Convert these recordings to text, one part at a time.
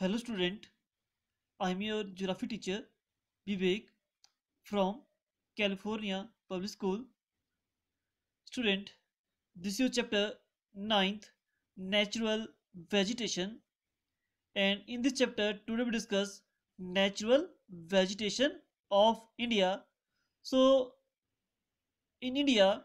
Hello student, I am your geography teacher Vivek from California Public School. Student, this is your chapter 9th Natural Vegetation and in this chapter today we discuss natural vegetation of India. So in India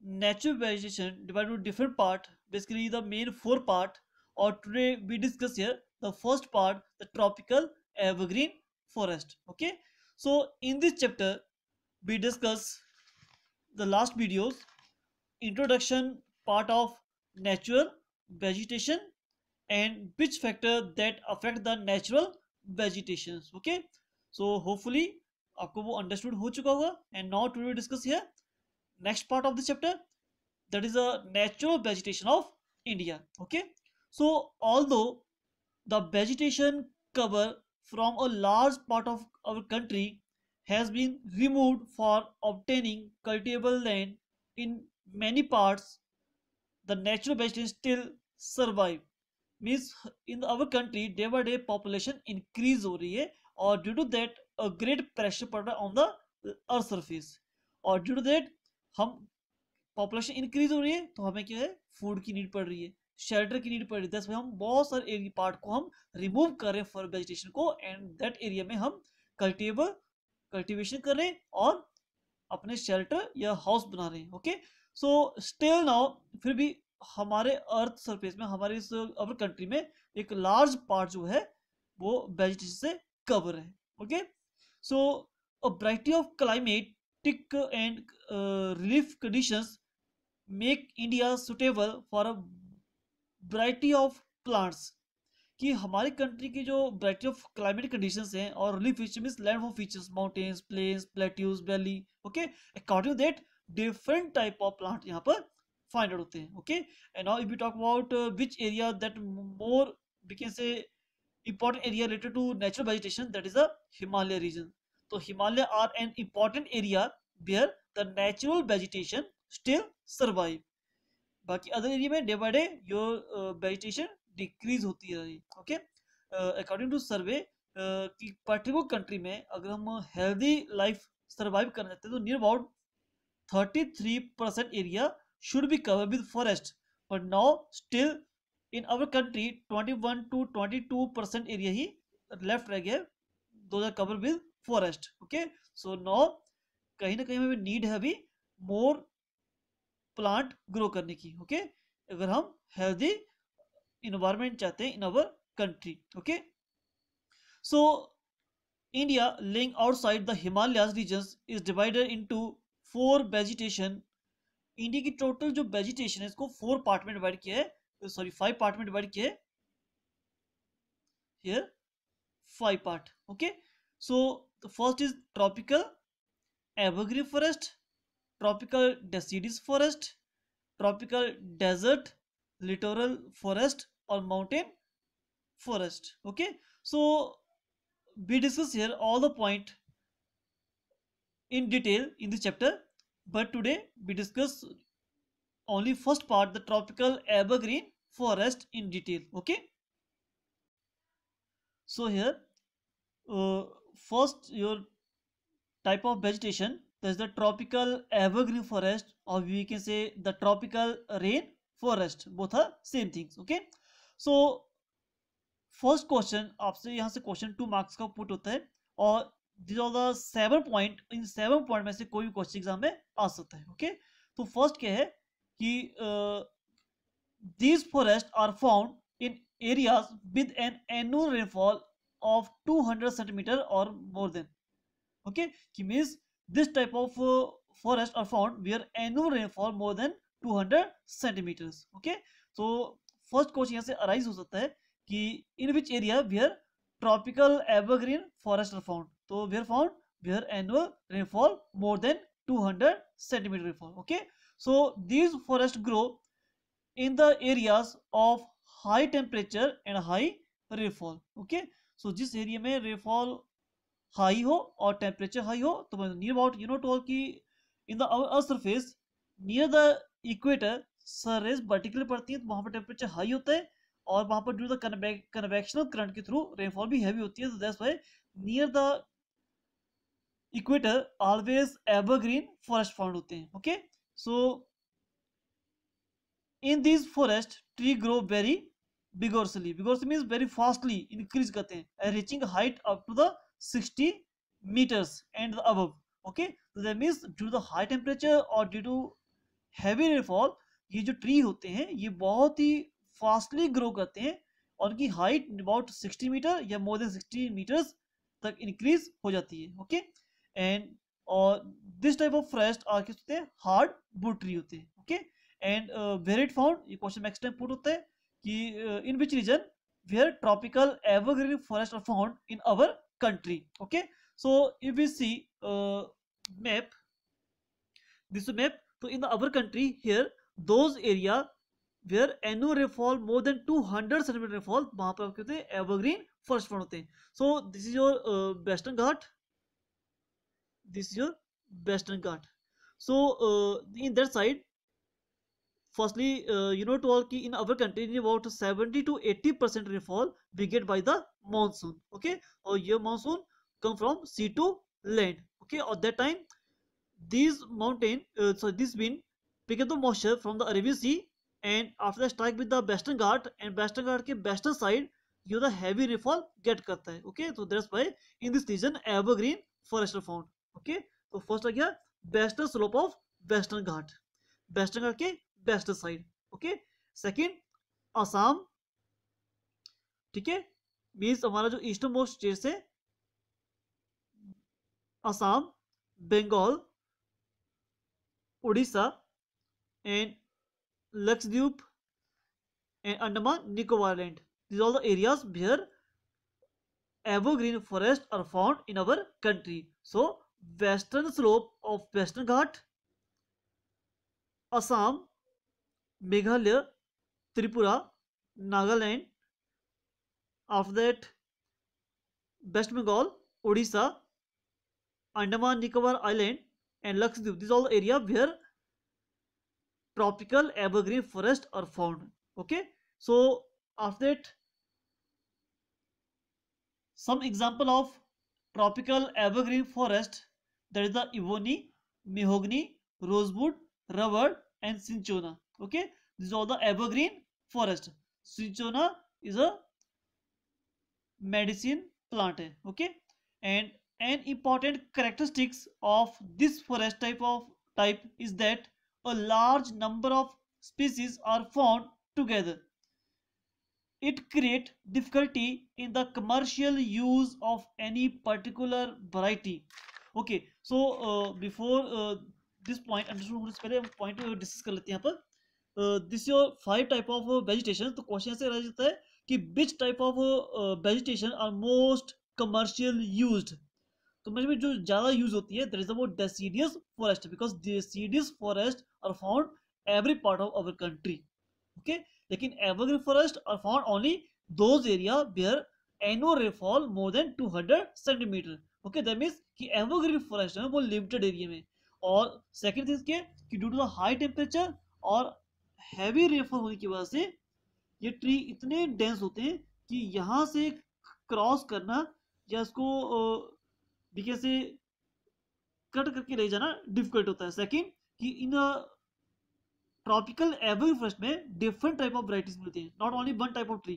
natural vegetation divided into different part basically the main four part or today we discuss here the first part the tropical evergreen forest okay so in this chapter we discuss the last videos introduction part of natural vegetation and which factor that affect the natural vegetation okay so hopefully आपको वो understood हो चुका होगा and now to discuss here next part of the chapter that is a natural vegetation of India okay so although the vegetation cover from a large part of our country has been removed for obtaining cultivable land in many parts the natural vegetation still survive means in our country day by day population increase हो रही है और due to that a great pressure पड़ रहा है on the earth surface और due to that हम population increase हो रही है तो हमें क्या है food की need पड़ रही है शेल्टर की नीड पड़ रही हम बहुत सारे एरिया पार्ट को हम रिमूव कर रहे हैं फॉर वेजिटेशन को एंड दैट एरिया में हम कल्टिवेबल कल्टिवेशन कर रहे हैं और अपने शेल्टर या हाउस बना रहे हैं ओके सो स्टिल नाउ फिर भी हमारे अर्थ सरफेस में हमारे इस अवर कंट्री में एक लार्ज पार्ट जो है वो वेजिटेशन से कवर है okay so a variety of climatic and relief conditions make India suitable for a variety of plants कि हमारी कंट्री की जो वराइटी ऑफ क्लाइमेट कंडीशन है और relief feature mean land for features mountains plains plateaus valley okay according that different type of plant यहाँ पर find out होते हैं okay and now if you talk about which area that more we can say important area related to natural vegetation that is a Himalaya region तो Himalaya are an important area where the natural vegetation still survive बाकी other area में day by day your vegetation decrease होती है okay according to सर्वे कि particular country में अगर हम healthy life survive करना चाहते हैं तो near about thirty three percent area should be cover with forest but now still in our country twenty one to twenty two percent area ही left रह गया दो हजार cover with forest okay so now कहीं ना कहीं हमें need है अभी मोर प्लांट ग्रो करने की ओके अगर हम हेल्दी इन्वायरमेंट चाहते हैं in our country okay so India lying outside the Himalayas region is divided into four vegetation India की टोटल जो वेजिटेशन है इसको फोर पार्ट में डिवाइड किया है सॉरी फाइव पार्ट में डिवाइड किया है five part okay so first is tropical evergreen forest tropical deciduous forest, tropical desert, littoral forest or mountain forest. Okay, so we discuss here all the point in detail in this chapter but today we discuss only first part the tropical evergreen forest in detail okay so here uh, first your type of vegetation there's the tropical evergreen forest or we can say the tropical rain forest both are same things okay so first question आपसे यहाँ से question two marks का put होता है और this all the seven point in seven point में से कोई भी क्वेश्चन एग्जाम में आ सकता है ओके तो फर्स्ट क्या है कि this forest are found in areas with an annual rainfall of 200 centimeter और मोर देन ओके कि means This type of uh, forest are found where annual rainfall more than 200 centimeters. Okay, so first question यहाँ se arise ho sakta hai ki in which area where tropical evergreen forest are found? so where found? Where annual rainfall more than 200 centimeter rainfall. Okay, so these forest grow in the areas of high temperature and high rainfall. Okay, so jis area mein rainfall high हो और temperature high हो तो near about you know टोल की in the surface near the equator सरेज vertical पड़ती है तो वहां पर टेम्परेचर हाई होता है और वहां पर ड्यू द कन्वेक्शनल करंट के थ्रू रेनफॉल भी हैवी होती है तो that's why near the equator always evergreen forest found होते हैं okay so in this forest tree grow very vigorously vigorously means very fastly increase करते हैं reaching height up to the 60 meters and above okay so that means due to the high temperature or due to heavy rainfall ये जो tree होते हैं ये बहुत ही fastly grow करते हैं और उनकी हाइट अबाउट 60 मीटर या मोर देन 60 मीटर्स तक इंक्रीज हो जाती है ओके एंड और this type of forest are क्या होते हैं हार्ड वुड ट्री होते हैं okay and where it found ये क्वेश्चन मैक्स टाइम पुट होता है कि in which region where tropical evergreen forest are found in our country okay so if you see uh, map this map so in the our country here those area where annual rainfall more than 200 centimeter rainfall wahan par kehte evergreen forest found hote hain so this is your uh, western ghat this is your western ghat so uh, in that side firstly uh, you know to all ki in our country about 70 to 80 percent rainfall we get by the monsoon okay or your monsoon come from sea to land okay at that time these mountain uh, so this wind pick up the moisture from the arabian sea and after that strike with the western ghat and western ghat ke western side you the heavy rainfall get karta hai okay so that's why in this region evergreen forest are found okay so first aa gaya western slope of western ghat western Ghat के west side okay second Assam ठीक है means हमारा जो east most state है Assam Bengal Orissa and Lakshadweep and Andaman Nicobar land these all the areas where evergreen forest are found in our country so western slope of western Ghat Assam Meghalaya Tripura Nagaland after that west Bengal Orissa Andaman Nicobar island and Lakshadweep this all area where tropical evergreen forest are found okay so after that some example of tropical evergreen forest that is the ebony mahogany rosewood rubber and cinchona okay these are the evergreen forest cinchona is a medicine plant okay and an important characteristics of this forest type of type is that a large number of species are found together it create difficulty in the commercial use of any particular variety okay so uh, before uh, this point understood पहले point uh, discuss कर लेते हैं यहाँ पर this your five type of vegetation तो question ऐसे रह जाता है कि which type of vegetation are most commercial use तो मेरे में जो ज़्यादा यूज होती है there is about deciduous forest because deciduous forest are found every part of our country okay लेकिन evergreen forest are found only those area where annual rainfall more then 200 centimeter okay that means कि evergreen forest है वो limited area में और second thing के कि due to the high temperature और heavy rainfall होने की वजह से ये ट्री इतने डेंस होते हैं कि यहाँ से क्रॉस करना या इसको डीके से कट करके ले जाना डिफिकल्ट होता है सेकंड कि इन ट्रॉपिकल एवर फर्स्ट में डिफरेंट टाइप ऑफ वराइटीज मिलती है not only one type of tree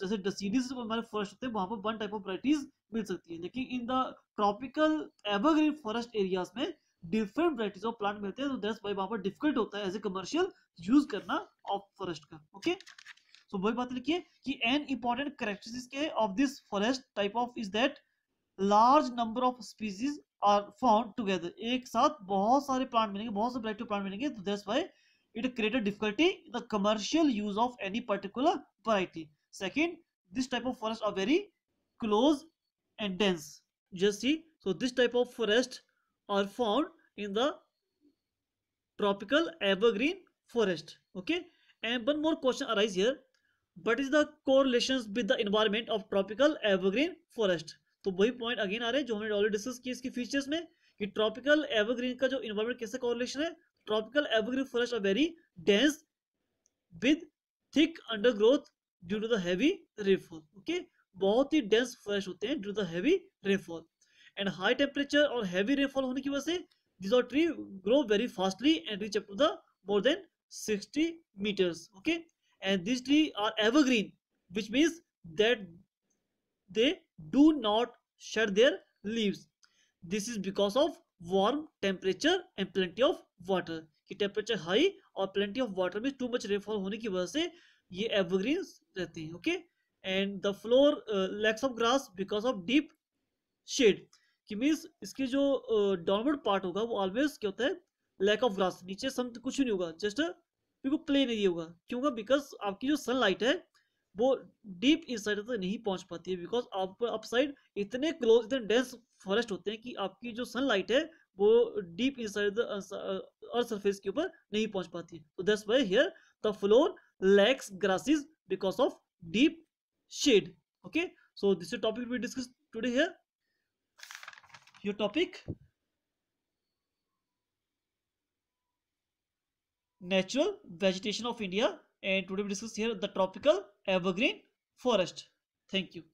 जैसे डसीडीज हमारे फर्स्ट होते हैं वहाँ पर वन टाइप ऑफ वराइटीज मिल सकती है लेकिन in the tropical evergreen forest areas में डिफरेंट वराइटीज ऑफ प्लांट मिलते हैं तो दस भाई वहां पर डिफिकल्ट होता है एज ए कमर्शियल यूज करना ऑफ फॉरेस्ट का ओके सो वही बात लिखिए कि an important characteristic of this forest type of is that large number of species are found together एक साथ बहुत सारे प्लांट मिलेंगे बहुत सारे वराइटी प्लांट मिलेंगे तो that's why it created difficulty in the commercial use of any particular variety second this type of forest are very close and dense just see so this type of forest are found in the tropical evergreen forest okay and one more question arise here what is the correlations with the environment of tropical evergreen forest तो वही point again आ रहे हैं जो हमने already discuss किए इसके features में कि ट्रॉपिकल एवरग्रीन का जो इन्वायरमेंट कैसे कॉरिलेशन है tropical evergreen forest are very dense with thick undergrowth due to the heavy rainfall okay बहुत ही डेंस फॉरेस्ट होते हैं due to the heavy rainfall and high temperature और हैवी रेनफॉल होने की वजह से this are tree grow very fastly and reach up the more than sixty meters okay and this tree are evergreen which means that they do not shed their leaves this is because of warm temperature and plenty of water कि temperature high और plenty of water में too much rainfall होने की वजह से ये evergreen रहते हैं okay and the floor lacks of grass because of deep shade कि मीन्स इसकी जो डाउनवर्ड पार्ट होगा वो ऑलवेज क्या होता है लैक ऑफ ग्रास नीचे सन कुछ नहीं होगा जस्ट बिल्कुल प्लेन एरिया होगा क्यों होगा बिकॉज आपकी जो सनलाइट है वो डीप इन साइड तक नहीं पहुंच पाती है बिकॉज आप अप साइड इतने क्लोज इतने डेंस फॉरेस्ट होते हैं कि आपकी जो सनलाइट है वो deep inside earth surface के ऊपर नहीं पहुंच पाती है तो that's why here the floor lacks grasses because of deep shade okay so this topic we discuss today here your topic natural vegetation of india and today we discuss here the tropical evergreen forest thank you